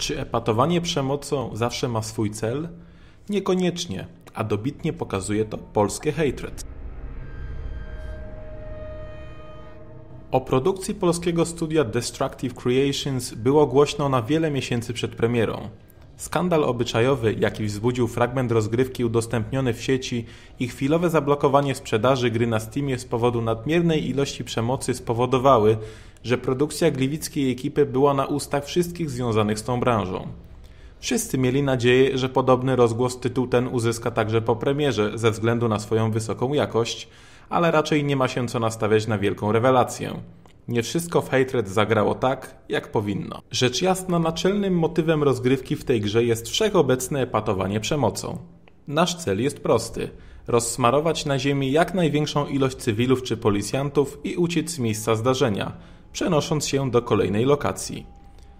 Czy epatowanie przemocą zawsze ma swój cel? Niekoniecznie, a dobitnie pokazuje to polskie hatred. O produkcji polskiego studia Destructive Creations było głośno na wiele miesięcy przed premierą. Skandal obyczajowy, jaki wzbudził fragment rozgrywki udostępniony w sieci i chwilowe zablokowanie sprzedaży gry na Steamie z powodu nadmiernej ilości przemocy spowodowały, że produkcja gliwickiej ekipy była na ustach wszystkich związanych z tą branżą. Wszyscy mieli nadzieję, że podobny rozgłos tytuł ten uzyska także po premierze ze względu na swoją wysoką jakość, ale raczej nie ma się co nastawiać na wielką rewelację. Nie wszystko w Hatred zagrało tak, jak powinno. Rzecz jasna, naczelnym motywem rozgrywki w tej grze jest wszechobecne epatowanie przemocą. Nasz cel jest prosty – rozsmarować na ziemi jak największą ilość cywilów czy policjantów i uciec z miejsca zdarzenia – przenosząc się do kolejnej lokacji.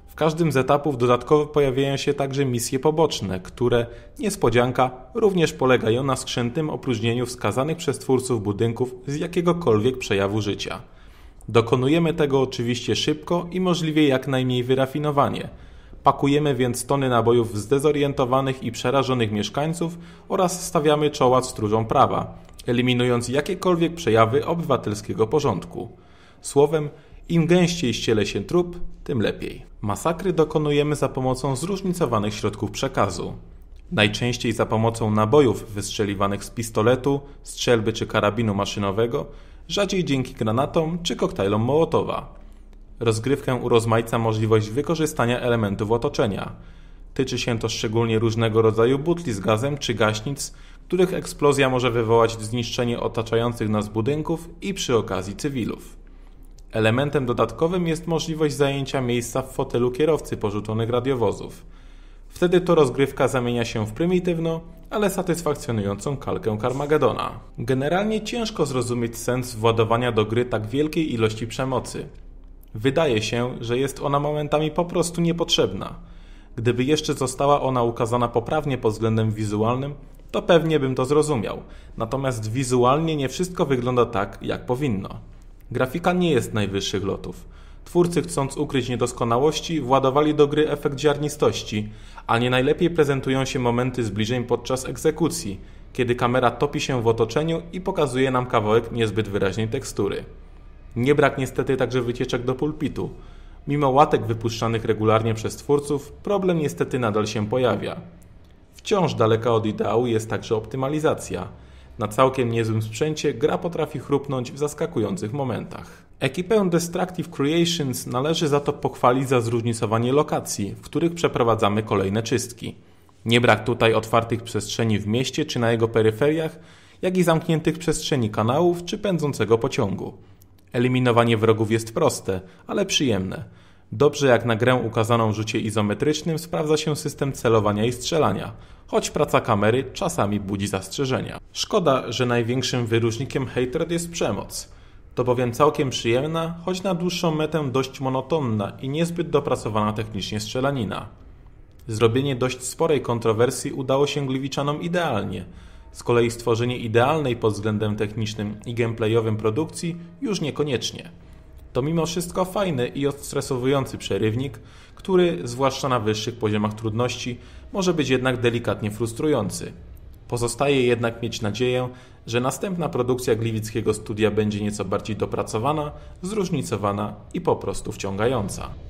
W każdym z etapów dodatkowo pojawiają się także misje poboczne, które, niespodzianka, również polegają na skrzętym opróżnieniu wskazanych przez twórców budynków z jakiegokolwiek przejawu życia. Dokonujemy tego oczywiście szybko i możliwie jak najmniej wyrafinowanie. Pakujemy więc tony nabojów w zdezorientowanych i przerażonych mieszkańców oraz stawiamy czoła stróżom prawa, eliminując jakiekolwiek przejawy obywatelskiego porządku. Słowem, im gęściej ściele się trup, tym lepiej. Masakry dokonujemy za pomocą zróżnicowanych środków przekazu. Najczęściej za pomocą nabojów wystrzeliwanych z pistoletu, strzelby czy karabinu maszynowego, rzadziej dzięki granatom czy koktajlom Mołotowa. Rozgrywkę urozmaica możliwość wykorzystania elementów otoczenia. Tyczy się to szczególnie różnego rodzaju butli z gazem czy gaśnic, których eksplozja może wywołać zniszczenie otaczających nas budynków i przy okazji cywilów. Elementem dodatkowym jest możliwość zajęcia miejsca w fotelu kierowcy porzuconych radiowozów. Wtedy to rozgrywka zamienia się w prymitywną, ale satysfakcjonującą kalkę Carmagedona. Generalnie ciężko zrozumieć sens władowania do gry tak wielkiej ilości przemocy. Wydaje się, że jest ona momentami po prostu niepotrzebna. Gdyby jeszcze została ona ukazana poprawnie pod względem wizualnym, to pewnie bym to zrozumiał. Natomiast wizualnie nie wszystko wygląda tak, jak powinno. Grafika nie jest najwyższych lotów. Twórcy chcąc ukryć niedoskonałości, władowali do gry efekt ziarnistości, a nie najlepiej prezentują się momenty zbliżeń podczas egzekucji, kiedy kamera topi się w otoczeniu i pokazuje nam kawałek niezbyt wyraźnej tekstury. Nie brak niestety także wycieczek do pulpitu. Mimo łatek wypuszczanych regularnie przez twórców, problem niestety nadal się pojawia. Wciąż daleka od ideału jest także optymalizacja – na całkiem niezłym sprzęcie gra potrafi chrupnąć w zaskakujących momentach. Ekipę Destructive Creations należy za to pochwalić za zróżnicowanie lokacji, w których przeprowadzamy kolejne czystki. Nie brak tutaj otwartych przestrzeni w mieście czy na jego peryferiach, jak i zamkniętych przestrzeni kanałów czy pędzącego pociągu. Eliminowanie wrogów jest proste, ale przyjemne. Dobrze jak na grę ukazaną w rzucie izometrycznym sprawdza się system celowania i strzelania, choć praca kamery czasami budzi zastrzeżenia. Szkoda, że największym wyróżnikiem Hatred jest przemoc. To bowiem całkiem przyjemna, choć na dłuższą metę dość monotonna i niezbyt dopracowana technicznie strzelanina. Zrobienie dość sporej kontrowersji udało się Gliwiczanom idealnie. Z kolei stworzenie idealnej pod względem technicznym i gameplayowym produkcji już niekoniecznie. To mimo wszystko fajny i odstresowujący przerywnik, który, zwłaszcza na wyższych poziomach trudności, może być jednak delikatnie frustrujący. Pozostaje jednak mieć nadzieję, że następna produkcja Gliwickiego studia będzie nieco bardziej dopracowana, zróżnicowana i po prostu wciągająca.